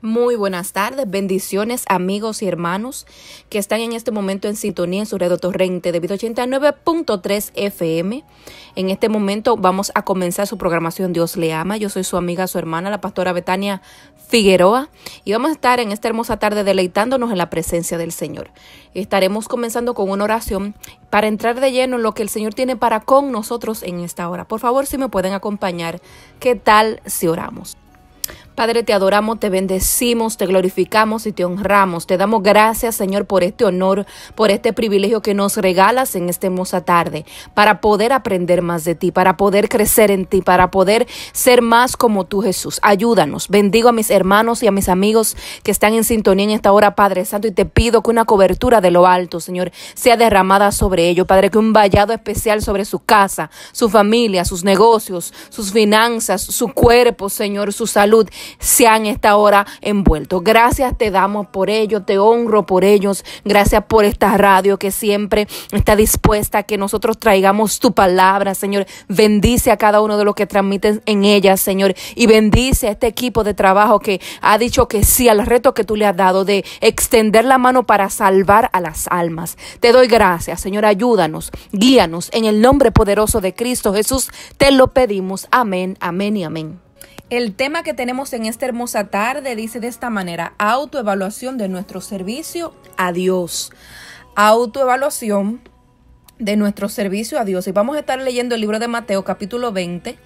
Muy buenas tardes, bendiciones amigos y hermanos que están en este momento en sintonía en su red torrente de 89.3 FM. En este momento vamos a comenzar su programación Dios le ama. Yo soy su amiga, su hermana, la pastora Betania Figueroa y vamos a estar en esta hermosa tarde deleitándonos en la presencia del Señor. Estaremos comenzando con una oración para entrar de lleno en lo que el Señor tiene para con nosotros en esta hora. Por favor, si me pueden acompañar, ¿qué tal si oramos? Padre, te adoramos, te bendecimos, te glorificamos y te honramos. Te damos gracias, Señor, por este honor, por este privilegio que nos regalas en esta hermosa tarde, para poder aprender más de ti, para poder crecer en ti, para poder ser más como tú, Jesús. Ayúdanos. Bendigo a mis hermanos y a mis amigos que están en sintonía en esta hora, Padre Santo, y te pido que una cobertura de lo alto, Señor, sea derramada sobre ellos. Padre, que un vallado especial sobre su casa, su familia, sus negocios, sus finanzas, su cuerpo, Señor, su salud sean esta hora envuelto. Gracias te damos por ellos, te honro por ellos. Gracias por esta radio que siempre está dispuesta a que nosotros traigamos tu palabra, Señor. Bendice a cada uno de los que transmiten en ella, Señor. Y bendice a este equipo de trabajo que ha dicho que sí al reto que tú le has dado de extender la mano para salvar a las almas. Te doy gracias, Señor. Ayúdanos, guíanos en el nombre poderoso de Cristo Jesús. Te lo pedimos. Amén, amén y amén. El tema que tenemos en esta hermosa tarde dice de esta manera, autoevaluación de nuestro servicio a Dios. Autoevaluación de nuestro servicio a Dios. Y vamos a estar leyendo el libro de Mateo capítulo 20,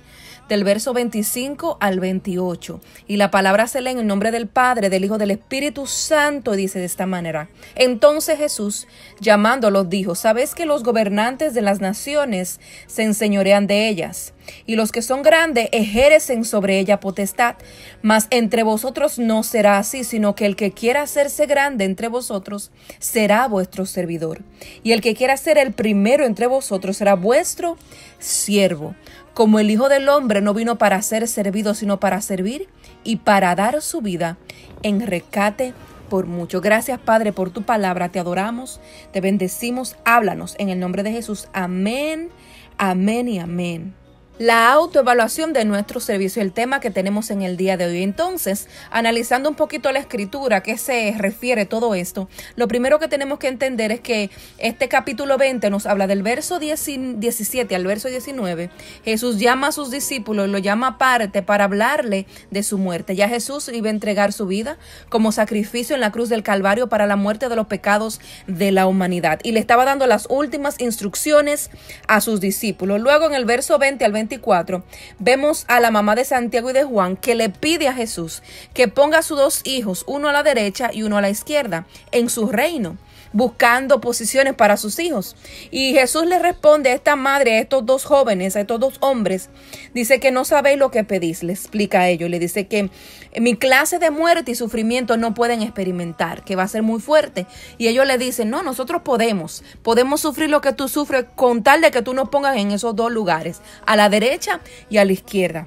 del verso 25 al 28. Y la palabra se lee en el nombre del Padre, del Hijo, del Espíritu Santo, dice de esta manera. Entonces Jesús, llamándolos, dijo, ¿sabéis que los gobernantes de las naciones se enseñorean de ellas? Y los que son grandes ejercen sobre ella potestad. Mas entre vosotros no será así, sino que el que quiera hacerse grande entre vosotros será vuestro servidor. Y el que quiera ser el primero entre vosotros será vuestro siervo como el Hijo del Hombre no vino para ser servido, sino para servir y para dar su vida en rescate por mucho. Gracias, Padre, por tu palabra. Te adoramos, te bendecimos. Háblanos en el nombre de Jesús. Amén, amén y amén la autoevaluación de nuestro servicio, el tema que tenemos en el día de hoy. Entonces, analizando un poquito la escritura, ¿a qué se refiere todo esto? Lo primero que tenemos que entender es que este capítulo 20 nos habla del verso 17 al verso 19. Jesús llama a sus discípulos, lo llama aparte para hablarle de su muerte. Ya Jesús iba a entregar su vida como sacrificio en la cruz del Calvario para la muerte de los pecados de la humanidad. Y le estaba dando las últimas instrucciones a sus discípulos. Luego, en el verso 20 al 20, 24 vemos a la mamá de Santiago y de Juan que le pide a Jesús que ponga a sus dos hijos, uno a la derecha y uno a la izquierda, en su reino buscando posiciones para sus hijos. Y Jesús le responde a esta madre, a estos dos jóvenes, a estos dos hombres, dice que no sabéis lo que pedís, le explica a ellos, le dice que mi clase de muerte y sufrimiento no pueden experimentar, que va a ser muy fuerte. Y ellos le dicen, no, nosotros podemos, podemos sufrir lo que tú sufres con tal de que tú nos pongas en esos dos lugares, a la derecha y a la izquierda.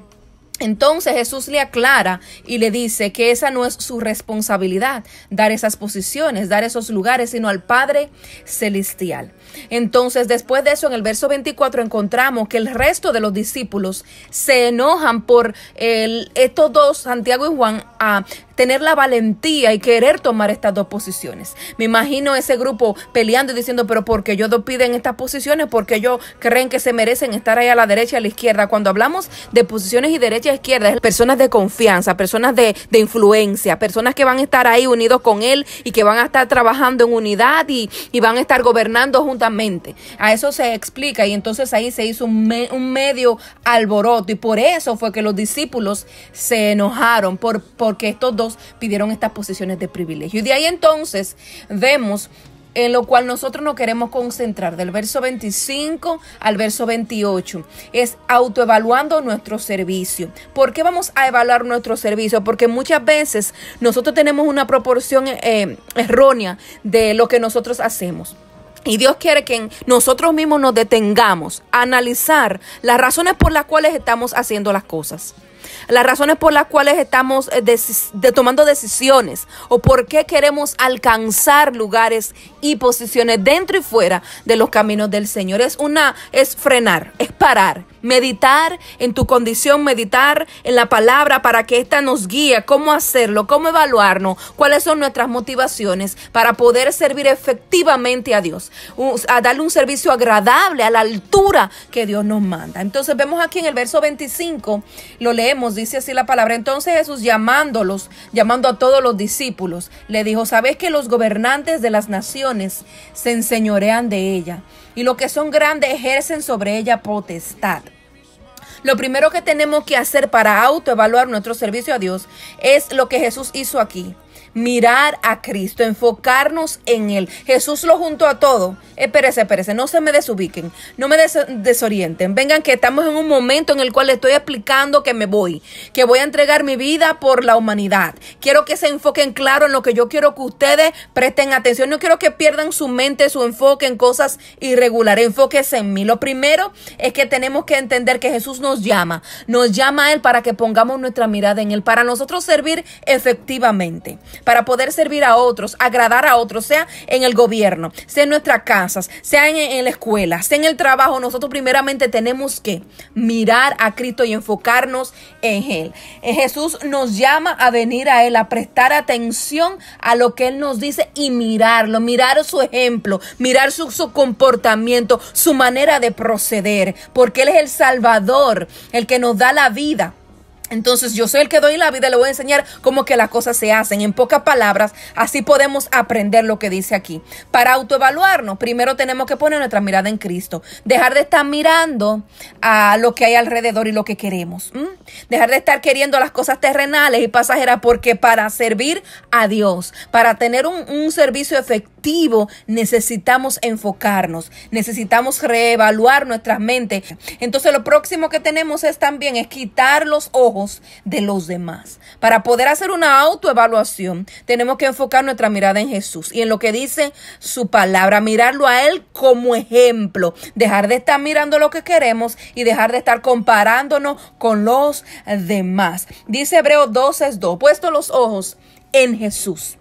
Entonces Jesús le aclara y le dice que esa no es su responsabilidad, dar esas posiciones, dar esos lugares, sino al Padre Celestial. Entonces después de eso, en el verso 24 encontramos que el resto de los discípulos se enojan por el, estos dos, Santiago y Juan, a ah, tener la valentía y querer tomar estas dos posiciones. Me imagino ese grupo peleando y diciendo, pero ¿por qué ellos dos piden estas posiciones? Porque ellos creen que se merecen estar ahí a la derecha y a la izquierda. Cuando hablamos de posiciones y derecha e izquierda, es personas de confianza, personas de, influencia, personas que van a estar ahí unidos con él y que van a estar trabajando en unidad y, van a estar gobernando juntamente. A eso se explica y entonces ahí se hizo un, un medio alboroto y por eso fue que los discípulos se enojaron por, porque estos dos pidieron estas posiciones de privilegio. Y de ahí entonces vemos en lo cual nosotros no queremos concentrar, del verso 25 al verso 28, es autoevaluando nuestro servicio. ¿Por qué vamos a evaluar nuestro servicio? Porque muchas veces nosotros tenemos una proporción eh, errónea de lo que nosotros hacemos. Y Dios quiere que nosotros mismos nos detengamos a analizar las razones por las cuales estamos haciendo las cosas las razones por las cuales estamos eh, tomando decisiones o por qué queremos alcanzar lugares y posiciones dentro y fuera de los caminos del Señor. Es una, es frenar, es parar meditar en tu condición, meditar en la palabra para que ésta nos guíe, cómo hacerlo, cómo evaluarnos, cuáles son nuestras motivaciones para poder servir efectivamente a Dios, a darle un servicio agradable a la altura que Dios nos manda. Entonces vemos aquí en el verso 25, lo leemos, dice así la palabra. Entonces Jesús llamándolos, llamando a todos los discípulos, le dijo, sabes que los gobernantes de las naciones se enseñorean de ella? Y los que son grandes ejercen sobre ella potestad. Lo primero que tenemos que hacer para autoevaluar nuestro servicio a Dios es lo que Jesús hizo aquí mirar a Cristo, enfocarnos en Él. Jesús lo junto a todo. Eh, espérese, espérese, no se me desubiquen, no me desorienten. Vengan que estamos en un momento en el cual estoy explicando que me voy, que voy a entregar mi vida por la humanidad. Quiero que se enfoquen claro en lo que yo quiero que ustedes presten atención. No quiero que pierdan su mente, su enfoque en cosas irregulares. Enfóquese en mí. Lo primero es que tenemos que entender que Jesús nos llama, nos llama a Él para que pongamos nuestra mirada en Él, para nosotros servir efectivamente para poder servir a otros, agradar a otros, sea en el gobierno, sea en nuestras casas, sea en, la escuela, sea en el trabajo, nosotros primeramente tenemos que mirar a Cristo y enfocarnos en Él. Eh, Jesús nos llama a venir a Él, a prestar atención a lo que Él nos dice y mirarlo, mirar su ejemplo, mirar su comportamiento, su manera de proceder, porque Él es el Salvador, el que nos da la vida entonces yo soy el que doy la vida, le voy a enseñar cómo que las cosas se hacen. En pocas palabras, así podemos aprender lo que dice aquí. Para autoevaluarnos, primero tenemos que poner nuestra mirada en Cristo. Dejar de estar mirando a lo que hay alrededor y lo que queremos. Dejar de estar queriendo las cosas terrenales y pasajeras porque para servir a Dios, para tener un servicio efectivo, necesitamos enfocarnos, necesitamos reevaluar nuestra mente Entonces lo próximo que tenemos es también es quitar los ojos de los demás. Para poder hacer una autoevaluación, tenemos que enfocar nuestra mirada en Jesús y en lo que dice su palabra, mirarlo a Él como ejemplo, dejar de estar mirando lo que queremos y dejar de estar comparándonos con los demás. Dice Hebreo 12, 2, puesto los ojos en Jesús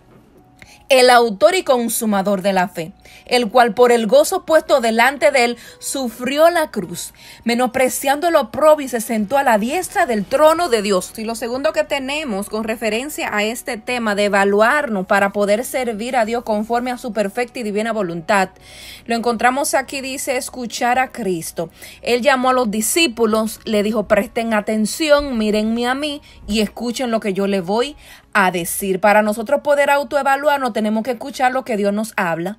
el autor y consumador de la fe el cual por el gozo puesto delante de él sufrió la cruz, menospreciando lo propio y se sentó a la diestra del trono de Dios. Y lo segundo que tenemos con referencia a este tema de evaluarnos para poder servir a Dios conforme a su perfecta y divina voluntad, lo encontramos aquí, dice, escuchar a Cristo. Él llamó a los discípulos, le dijo, presten atención, mírenme a mí y escuchen lo que yo le voy a decir. Para nosotros poder autoevaluarnos tenemos que escuchar lo que Dios nos habla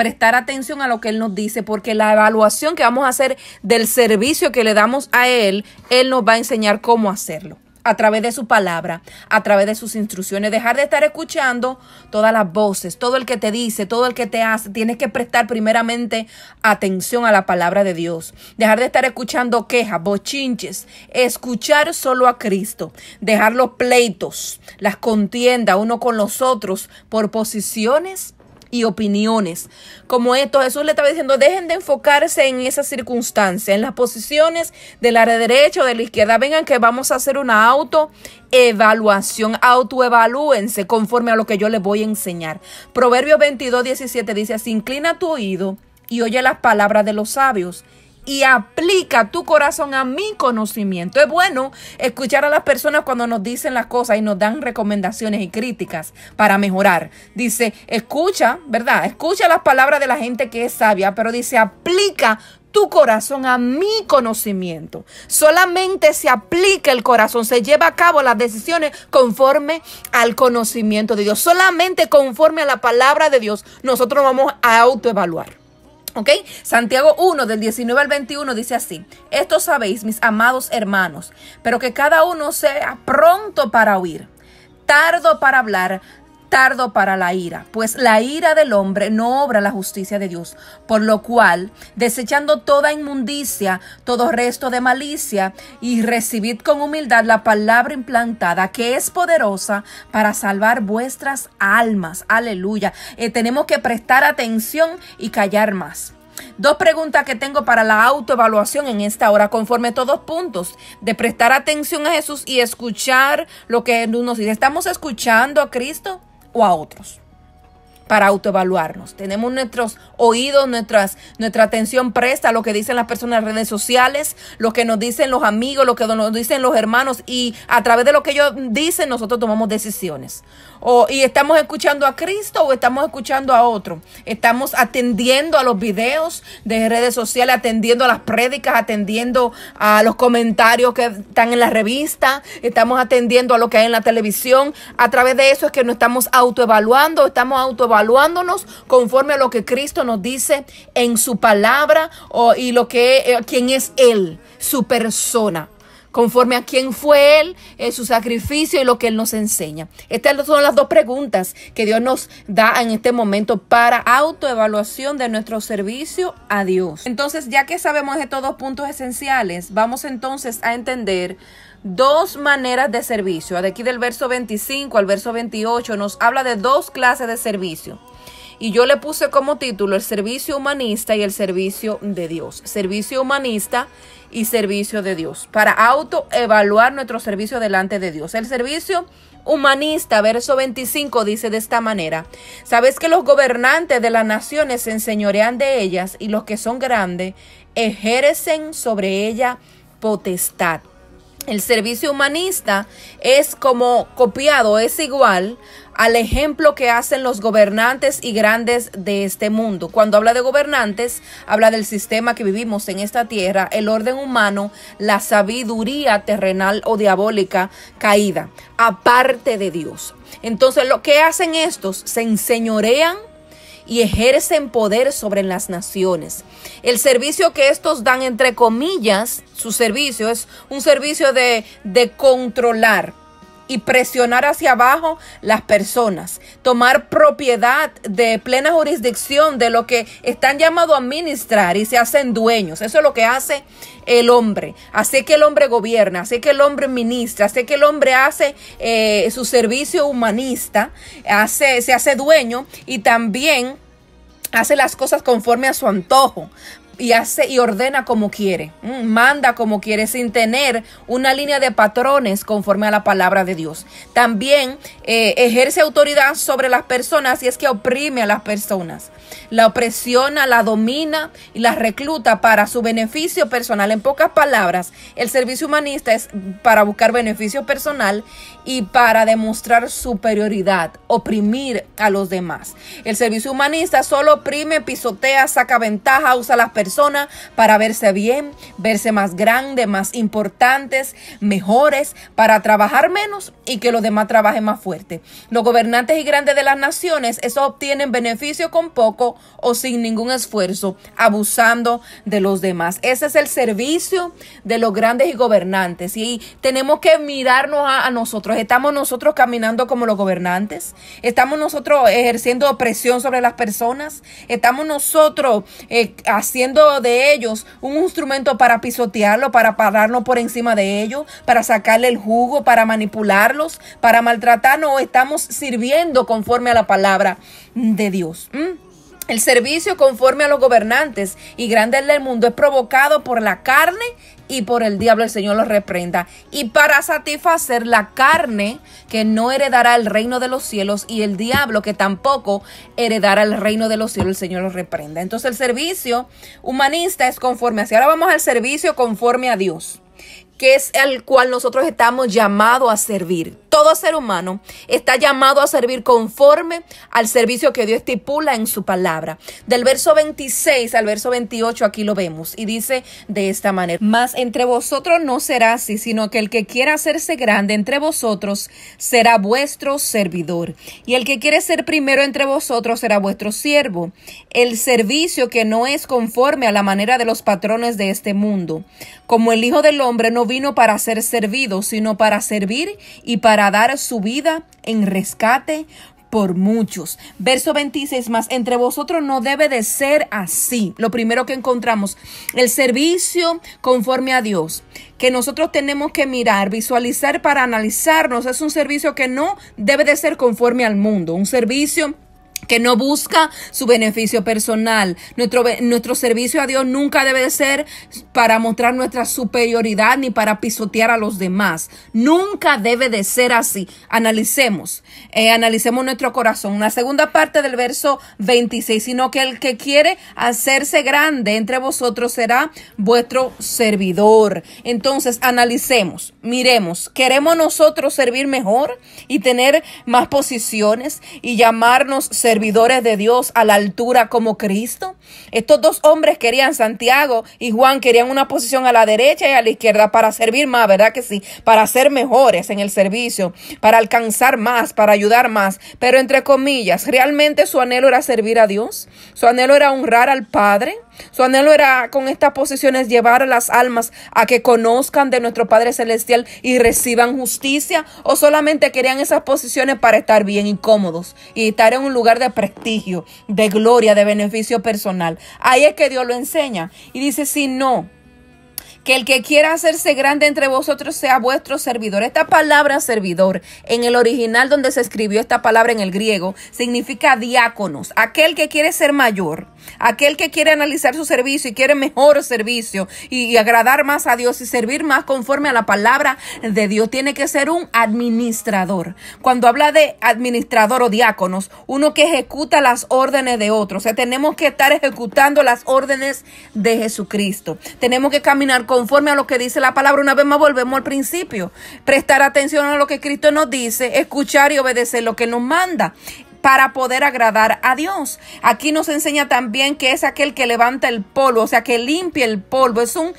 prestar atención a lo que Él nos dice, porque la evaluación que vamos a hacer del servicio que le damos a Él, Él nos va a enseñar cómo hacerlo a través de su palabra, a través de sus instrucciones. Dejar de estar escuchando todas las voces, todo el que te dice, todo el que te hace. Tienes que prestar primeramente atención a la palabra de Dios. Dejar de estar escuchando quejas, bochinches. Escuchar solo a Cristo. Dejar los pleitos, las contiendas uno con los otros por posiciones y opiniones. Como esto, Jesús le estaba diciendo, dejen de enfocarse en esas circunstancias, en las posiciones del área derecha o de la izquierda. Vengan que vamos a hacer una autoevaluación, autoevalúense conforme a lo que yo les voy a enseñar. Proverbios 22, 17 dice así, inclina tu oído y oye las palabras de los sabios y aplica tu corazón a mi conocimiento. Es bueno escuchar a las personas cuando nos dicen las cosas y nos dan recomendaciones y críticas para mejorar. Dice, escucha, ¿verdad? Escucha las palabras de la gente que es sabia, pero dice, aplica tu corazón a mi conocimiento. Solamente se aplica el corazón, se lleva a cabo las decisiones conforme al conocimiento de Dios. Solamente conforme a la palabra de Dios, nosotros vamos a autoevaluar. ¿Ok? Santiago 1 del 19 al 21 dice así, esto sabéis, mis amados hermanos, pero que cada uno sea pronto para oír, tardo para hablar, tardo para la ira, pues la ira del hombre no obra la justicia de Dios, por lo cual, desechando toda inmundicia, todo resto de malicia, y recibid con humildad la palabra implantada, que es poderosa para salvar vuestras almas. Aleluya. Eh, tenemos que prestar atención y callar más. Dos preguntas que tengo para la autoevaluación en esta hora, conforme todos puntos, de prestar atención a Jesús y escuchar lo que nos dice. ¿Estamos escuchando a Cristo? o a otros para autoevaluarnos. Tenemos nuestros oídos, nuestras, nuestra atención presta a lo que dicen las personas en redes sociales, lo que nos dicen los amigos, lo que nos dicen los hermanos y a través de lo que ellos dicen nosotros tomamos decisiones. O, ¿Y estamos escuchando a Cristo o estamos escuchando a otro? ¿Estamos atendiendo a los videos de redes sociales, atendiendo a las prédicas, atendiendo a los comentarios que están en la revista? ¿Estamos atendiendo a lo que hay en la televisión? A través de eso es que nos estamos autoevaluando, estamos autoevaluándonos conforme a lo que Cristo nos dice en su palabra o, y lo que, eh, quién es Él, su persona conforme a quién fue Él, eh, su sacrificio y lo que Él nos enseña. Estas son las dos preguntas que Dios nos da en este momento para autoevaluación de nuestro servicio a Dios. Entonces, ya que sabemos estos dos puntos esenciales, vamos entonces a entender dos maneras de servicio. De aquí del verso 25 al verso 28 nos habla de dos clases de servicio. Y yo le puse como título el servicio humanista y el servicio de Dios. Servicio humanista y servicio de Dios. Para autoevaluar nuestro servicio delante de Dios. El servicio humanista, verso 25, dice de esta manera, sabes que los gobernantes de las naciones se enseñorean de ellas y los que son grandes ejercen sobre ella potestad. El servicio humanista es como copiado, es igual al ejemplo que hacen los gobernantes y grandes de este mundo. Cuando habla de gobernantes, habla del sistema que vivimos en esta tierra, el orden humano, la sabiduría terrenal o diabólica caída, aparte de Dios. Entonces, lo que hacen estos, se enseñorean y ejercen poder sobre las naciones. El servicio que estos dan, entre comillas, su servicio es un servicio de, de controlar, y presionar hacia abajo las personas, tomar propiedad de plena jurisdicción de lo que están llamados a ministrar y se hacen dueños. Eso es lo que hace el hombre. Hace que el hombre gobierna, así que el hombre ministra, hace que el hombre hace eh, su servicio humanista, hace, se hace dueño y también hace las cosas conforme a su antojo y hace y ordena como quiere, mm, manda como quiere, sin tener una línea de patrones conforme a la palabra de Dios. También eh, ejerce autoridad sobre las personas y es que oprime a las personas. La opresiona, la domina y la recluta para su beneficio personal. En pocas palabras, el servicio humanista es para buscar beneficio personal y para demostrar superioridad, oprimir a los demás. El servicio humanista solo oprime, pisotea, saca ventaja, usa a las personas para verse bien, verse más grande, más importantes, mejores, para trabajar menos y que los demás trabajen más fuerte. Los gobernantes y grandes de las naciones, eso obtienen beneficio con poco o sin ningún esfuerzo, abusando de los demás. Ese es el servicio de los grandes y gobernantes y tenemos que mirarnos a nosotros. ¿Estamos nosotros caminando como los gobernantes? ¿Estamos nosotros ejerciendo presión sobre las personas? ¿Estamos nosotros eh, haciendo de ellos un instrumento para pisotearlo, para pararnos por encima de ellos, para sacarle el jugo, para manipularlos, para maltratarnos? ¿O estamos sirviendo conforme a la palabra de Dios? El servicio conforme a los gobernantes y grandes del mundo es provocado por la carne y por el diablo el Señor los reprenda. Y para satisfacer la carne que no heredará el reino de los cielos y el diablo que tampoco heredará el reino de los cielos, el Señor los reprenda. Entonces el servicio humanista es conforme así. Ahora vamos al servicio conforme a Dios, que es el cual nosotros estamos llamados a servir. Todo ser humano está llamado a servir conforme al servicio que Dios estipula en su palabra. Del verso 26 al verso 28 aquí lo vemos y dice de esta manera, Más entre vosotros no será así, sino que el que quiera hacerse grande entre vosotros será vuestro servidor. Y el que quiere ser primero entre vosotros será vuestro siervo. El servicio que no es conforme a la manera de los patrones de este mundo. Como el Hijo del Hombre no vino para ser servido, sino para servir y para dar su vida en rescate por muchos. Verso 26 más, entre vosotros no debe de ser así. Lo primero que encontramos, el servicio conforme a Dios, que nosotros tenemos que mirar, visualizar para analizarnos, es un servicio que no debe de ser conforme al mundo, un servicio que no busca su beneficio personal. Nuestro, nuestro servicio a Dios nunca debe ser para mostrar nuestra superioridad ni para pisotear a los demás. Nunca debe de ser así. Analicemos, eh, analicemos nuestro corazón. Una segunda parte del verso 26, sino que el que quiere hacerse grande entre vosotros será vuestro servidor. Entonces, analicemos, miremos, ¿queremos nosotros servir mejor y tener más posiciones y llamarnos servidores? servidores de Dios a la altura como Cristo. Estos dos hombres querían Santiago y Juan querían una posición a la derecha y a la izquierda para servir más, ¿verdad que sí? Para ser mejores en el servicio, para alcanzar más, para ayudar más. Pero entre comillas, ¿realmente su anhelo era servir a Dios? ¿Su anhelo era honrar al Padre? Su anhelo era con estas posiciones llevar a las almas a que conozcan de nuestro Padre Celestial y reciban justicia o solamente querían esas posiciones para estar bien y cómodos y estar en un lugar de prestigio, de gloria, de beneficio personal. Ahí es que Dios lo enseña y dice, si no, que el que quiera hacerse grande entre vosotros sea vuestro servidor. Esta palabra servidor, en el original donde se escribió esta palabra en el griego, significa diáconos. Aquel que quiere ser mayor, aquel que quiere analizar su servicio y quiere mejor servicio y, agradar más a Dios y servir más conforme a la palabra de Dios, tiene que ser un administrador. Cuando habla de administrador o diáconos, uno que ejecuta las órdenes de otros. O sea, tenemos que estar ejecutando las órdenes de Jesucristo. Tenemos que caminar con conforme a lo que dice la palabra. Una vez más volvemos al principio. Prestar atención a lo que Cristo nos dice, escuchar y obedecer lo que nos manda para poder agradar a Dios. Aquí nos enseña también que es aquel que levanta el polvo, o sea, que limpia el polvo. Es un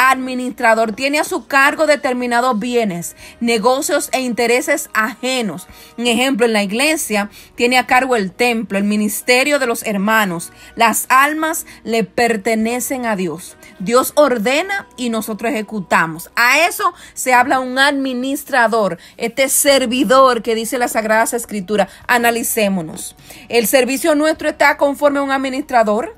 administrador tiene a su cargo determinados bienes, negocios e intereses ajenos. Un ejemplo, en la iglesia tiene a cargo el templo, el ministerio de los hermanos. Las almas le pertenecen a Dios. Dios ordena y nosotros ejecutamos. A eso se habla un administrador, este servidor que dice las Sagradas Escrituras. Analicémonos. El servicio nuestro está conforme a un administrador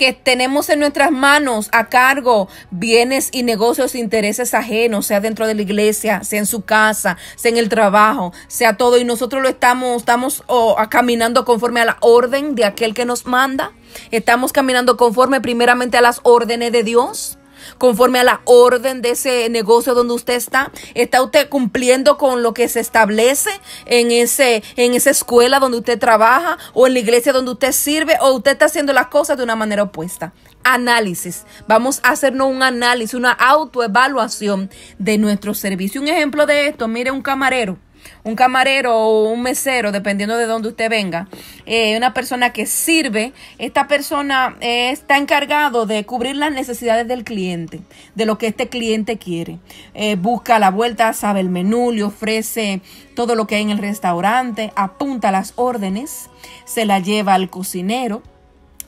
que tenemos en nuestras manos a cargo bienes y negocios, intereses ajenos, sea dentro de la iglesia, sea en su casa, sea en el trabajo, sea todo, y nosotros lo estamos, estamos caminando conforme a la orden de aquel que nos manda, estamos caminando conforme primeramente a las órdenes de Dios conforme a la orden de ese negocio donde usted está? ¿Está usted cumpliendo con lo que se establece en, esa escuela donde usted trabaja o en la iglesia donde usted sirve o usted está haciendo las cosas de una manera opuesta? Análisis. Vamos a hacernos un análisis, una autoevaluación de nuestro servicio. Un ejemplo de esto, mire un camarero un camarero o un mesero, dependiendo de dónde usted venga, eh, una persona que sirve, esta persona eh, está encargado de cubrir las necesidades del cliente, de lo que este cliente quiere. Eh, busca la vuelta, sabe el menú, le ofrece todo lo que hay en el restaurante, apunta las órdenes, se la lleva al cocinero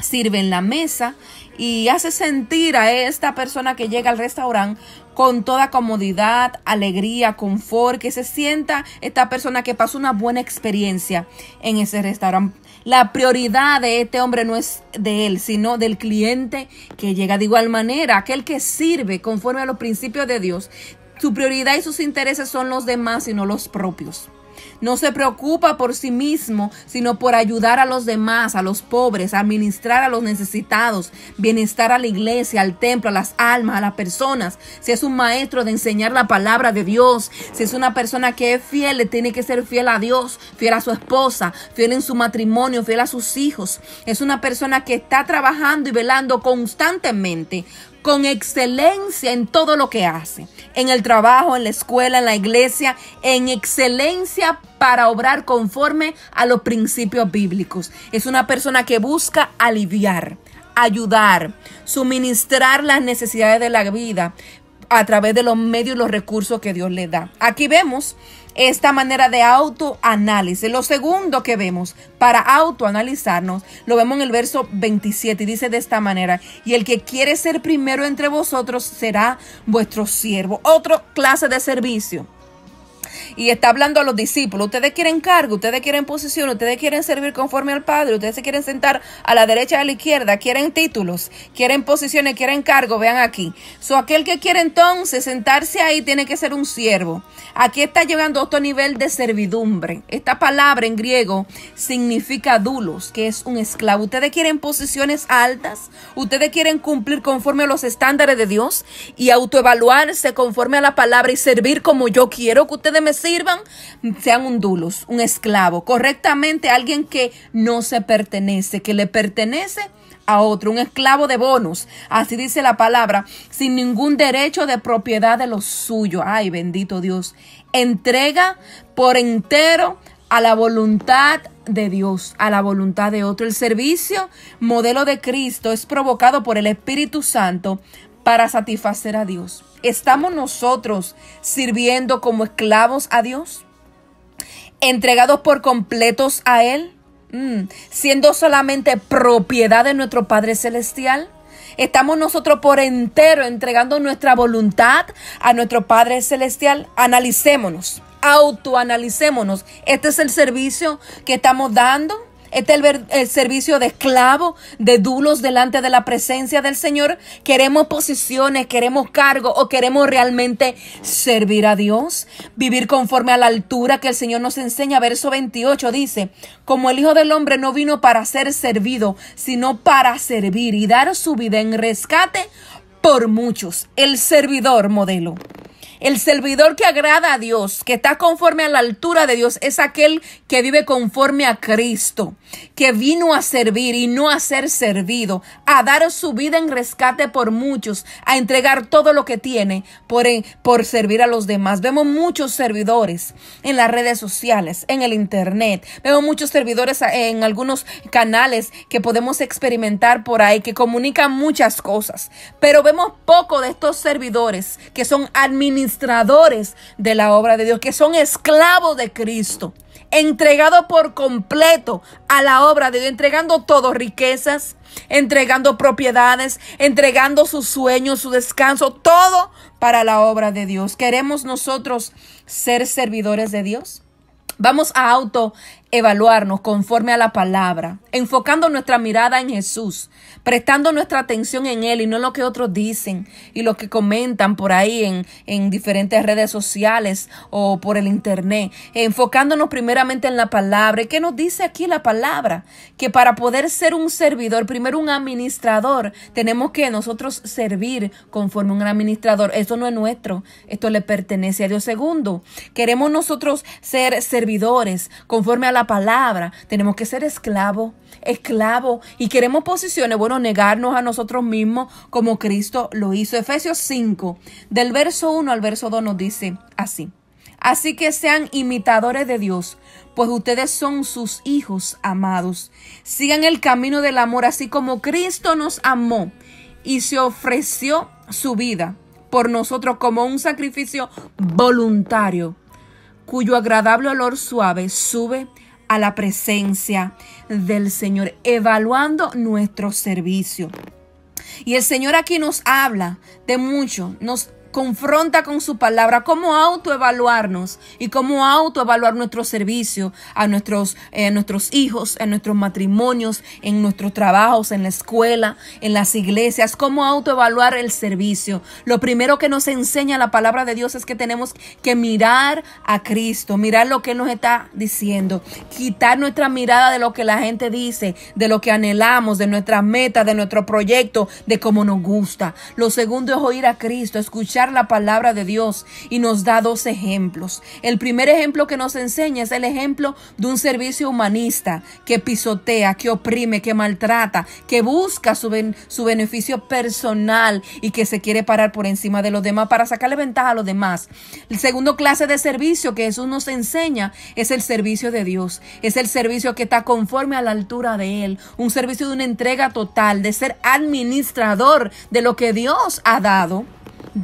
sirve en la mesa y hace sentir a esta persona que llega al restaurante con toda comodidad, alegría, confort, que se sienta esta persona que pasó una buena experiencia en ese restaurante. La prioridad de este hombre no es de él, sino del cliente que llega. De igual manera, aquel que sirve conforme a los principios de Dios, su prioridad y sus intereses son los demás y no los propios. No se preocupa por sí mismo, sino por ayudar a los demás, a los pobres, a administrar a los necesitados, bienestar a la iglesia, al templo, a las almas, a las personas. Si es un maestro de enseñar la palabra de Dios, si es una persona que es fiel, tiene que ser fiel a Dios, fiel a su esposa, fiel en su matrimonio, fiel a sus hijos. Es una persona que está trabajando y velando constantemente con excelencia en todo lo que hace, en el trabajo, en la escuela, en la iglesia, en excelencia para obrar conforme a los principios bíblicos. Es una persona que busca aliviar, ayudar, suministrar las necesidades de la vida a través de los medios y los recursos que Dios le da. Aquí vemos esta manera de autoanálisis. Lo segundo que vemos para autoanalizarnos, lo vemos en el verso 27 y dice de esta manera, y el que quiere ser primero entre vosotros será vuestro siervo. Otra clase de servicio y está hablando a los discípulos. Ustedes quieren cargo, ustedes quieren posición, ustedes quieren servir conforme al Padre, ustedes se quieren sentar a la derecha o a la izquierda, quieren títulos, quieren posiciones, quieren cargo, vean aquí. So, aquel que quiere entonces sentarse ahí tiene que ser un siervo. Aquí está llegando a otro nivel de servidumbre. Esta palabra en griego significa dulos, que es un esclavo. Ustedes quieren posiciones altas, ustedes quieren cumplir conforme a los estándares de Dios y autoevaluarse conforme a la palabra y servir como yo quiero que ustedes me sirvan sean un dulos, un esclavo, correctamente alguien que no se pertenece, que le pertenece a otro, un esclavo de bonos, así dice la palabra, sin ningún derecho de propiedad de lo suyo. Ay, bendito Dios, entrega por entero a la voluntad de Dios, a la voluntad de otro. El servicio modelo de Cristo es provocado por el Espíritu Santo para satisfacer a Dios? ¿Estamos nosotros sirviendo como esclavos a Dios? ¿Entregados por completos a Él? Mm, ¿Siendo solamente propiedad de nuestro Padre Celestial? ¿Estamos nosotros por entero entregando nuestra voluntad a nuestro Padre Celestial? Analicémonos, autoanalicémonos. ¿Este es el servicio que estamos dando? Este el, el, servicio de esclavo, de dulos delante de la presencia del Señor. Queremos posiciones, queremos cargo o queremos realmente servir a Dios, vivir conforme a la altura que el Señor nos enseña. Verso 28 dice, como el Hijo del Hombre no vino para ser servido, sino para servir y dar su vida en rescate por muchos. El servidor modelo. El servidor que agrada a Dios, que está conforme a la altura de Dios, es aquel que vive conforme a Cristo, que vino a servir y no a ser servido, a dar su vida en rescate por muchos, a entregar todo lo que tiene por, por servir a los demás. Vemos muchos servidores en las redes sociales, en el Internet. Vemos muchos servidores en algunos canales que podemos experimentar por ahí, que comunican muchas cosas. Pero vemos poco de estos servidores que son administradores administradores de la obra de Dios, que son esclavos de Cristo, entregado por completo a la obra de Dios, entregando todo, riquezas, entregando propiedades, entregando sus sueños, su descanso, todo para la obra de Dios. ¿Queremos nosotros ser servidores de Dios? Vamos a auto evaluarnos conforme a la palabra, enfocando nuestra mirada en Jesús, prestando nuestra atención en Él y no en lo que otros dicen y lo que comentan por ahí en, en diferentes redes sociales o por el Internet, enfocándonos primeramente en la palabra. qué nos dice aquí la palabra? Que para poder ser un servidor, primero un administrador, tenemos que nosotros servir conforme un administrador. Esto no es nuestro, esto le pertenece a Dios. Segundo, queremos nosotros ser servidores conforme a la palabra, tenemos que ser esclavos, esclavos. Y queremos posiciones, bueno, negarnos a nosotros mismos como Cristo lo hizo. Efesios 5, del verso 1 al verso 2 nos dice así. Así que sean imitadores de Dios, pues ustedes son sus hijos amados. Sigan el camino del amor, así como Cristo nos amó y se ofreció su vida por nosotros como un sacrificio voluntario, cuyo agradable olor suave sube a la presencia del Señor, evaluando nuestro servicio. Y el Señor aquí nos habla de mucho, nos confronta con su palabra cómo autoevaluarnos y cómo autoevaluar nuestro servicio a nuestros, eh, nuestros hijos, en nuestros matrimonios, en nuestros trabajos, en la escuela, en las iglesias, cómo autoevaluar el servicio. Lo primero que nos enseña la palabra de Dios es que tenemos que mirar a Cristo, mirar lo que nos está diciendo, quitar nuestra mirada de lo que la gente dice, de lo que anhelamos, de nuestra meta, de nuestro proyecto, de cómo nos gusta. Lo segundo es oír a Cristo, escuchar la palabra de Dios y nos da dos ejemplos. El primer ejemplo que nos enseña es el ejemplo de un servicio humanista que pisotea, que oprime, que maltrata, que busca su, su beneficio personal y que se quiere parar por encima de los demás para sacarle ventaja a los demás. El segundo clase de servicio que Jesús nos enseña es el servicio de Dios, es el servicio que está conforme a la altura de Él, un servicio de una entrega total, de ser administrador de lo que Dios ha dado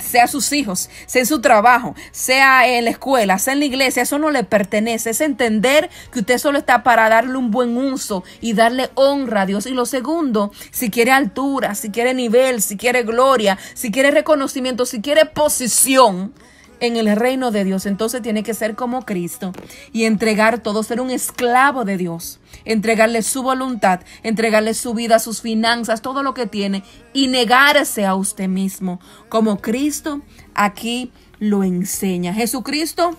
sea sus hijos, sea en su trabajo, sea en la escuela, sea en la iglesia, eso no le pertenece. Es entender que usted solo está para darle un buen uso y darle honra a Dios. Y lo segundo, si quiere altura, si quiere nivel, si quiere gloria, si quiere reconocimiento, si quiere posición, en el reino de Dios, entonces tiene que ser como Cristo y entregar todo, ser un esclavo de Dios, entregarle su voluntad, entregarle su vida, sus finanzas, todo lo que tiene y negarse a usted mismo, como Cristo aquí lo enseña. Jesucristo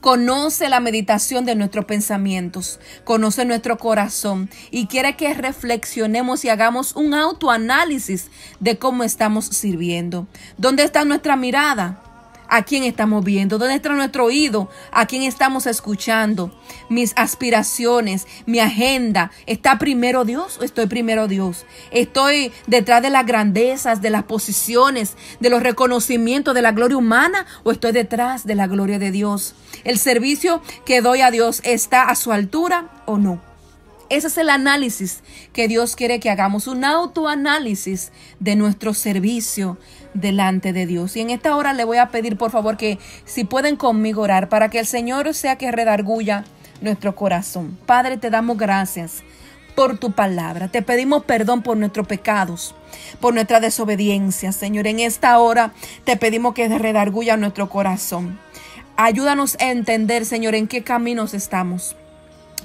conoce la meditación de nuestros pensamientos, conoce nuestro corazón y quiere que reflexionemos y hagamos un autoanálisis de cómo estamos sirviendo. ¿Dónde está nuestra mirada? a quién estamos viendo, dónde está nuestro oído, a quién estamos escuchando, mis aspiraciones, mi agenda, ¿está primero Dios o estoy primero Dios? ¿Estoy detrás de las grandezas, de las posiciones, de los reconocimientos, de la gloria humana o estoy detrás de la gloria de Dios? ¿El servicio que doy a Dios está a su altura o no? Ese es el análisis que Dios quiere que hagamos, un autoanálisis de nuestro servicio delante de Dios. Y en esta hora le voy a pedir, por favor, que si pueden conmigo orar para que el Señor sea que redarguya nuestro corazón. Padre, te damos gracias por tu palabra. Te pedimos perdón por nuestros pecados, por nuestra desobediencia, Señor. En esta hora te pedimos que redarguya nuestro corazón. Ayúdanos a entender, Señor, en qué caminos estamos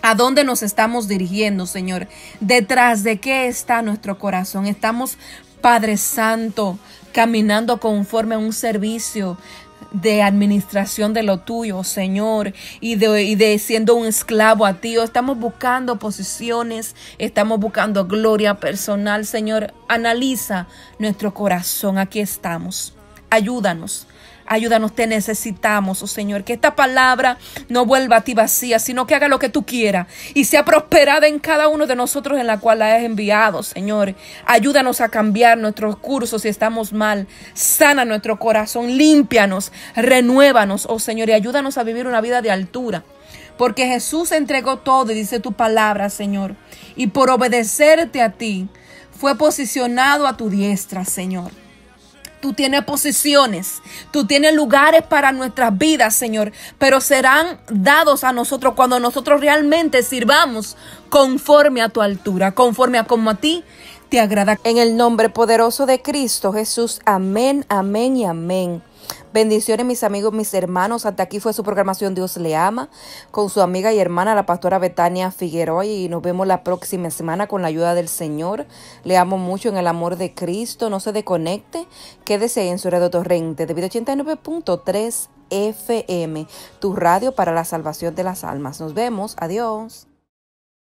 ¿A dónde nos estamos dirigiendo, Señor? ¿Detrás de qué está nuestro corazón? Estamos, Padre Santo, caminando conforme a un servicio de administración de lo tuyo, Señor, y de, siendo un esclavo a ti. estamos buscando posiciones, estamos buscando gloria personal, Señor. Analiza nuestro corazón, aquí estamos. Ayúdanos Ayúdanos, te necesitamos, oh Señor, que esta palabra no vuelva a ti vacía, sino que haga lo que tú quieras y sea prosperada en cada uno de nosotros en la cual la has enviado, Señor. Ayúdanos a cambiar nuestros cursos si estamos mal. Sana nuestro corazón, límpianos, renuévanos, oh Señor, y ayúdanos a vivir una vida de altura. Porque Jesús entregó todo, y dice tu palabra, Señor. Y por obedecerte a ti, fue posicionado a tu diestra, Señor. Tú tienes posiciones, tú tienes lugares para nuestras vidas, Señor, pero serán dados a nosotros cuando nosotros realmente sirvamos conforme a tu altura, conforme a como a ti te agrada. En el nombre poderoso de Cristo Jesús, amén, amén y amén. Bendiciones mis amigos, mis hermanos. Hasta aquí fue su programación Dios le ama con su amiga y hermana la pastora Betania Figueroa y nos vemos la próxima semana con la ayuda del Señor. Le amo mucho en el amor de Cristo. No se desconecte. Quédese en su radio torrente de 89.3 FM, tu radio para la salvación de las almas. Nos vemos. Adiós.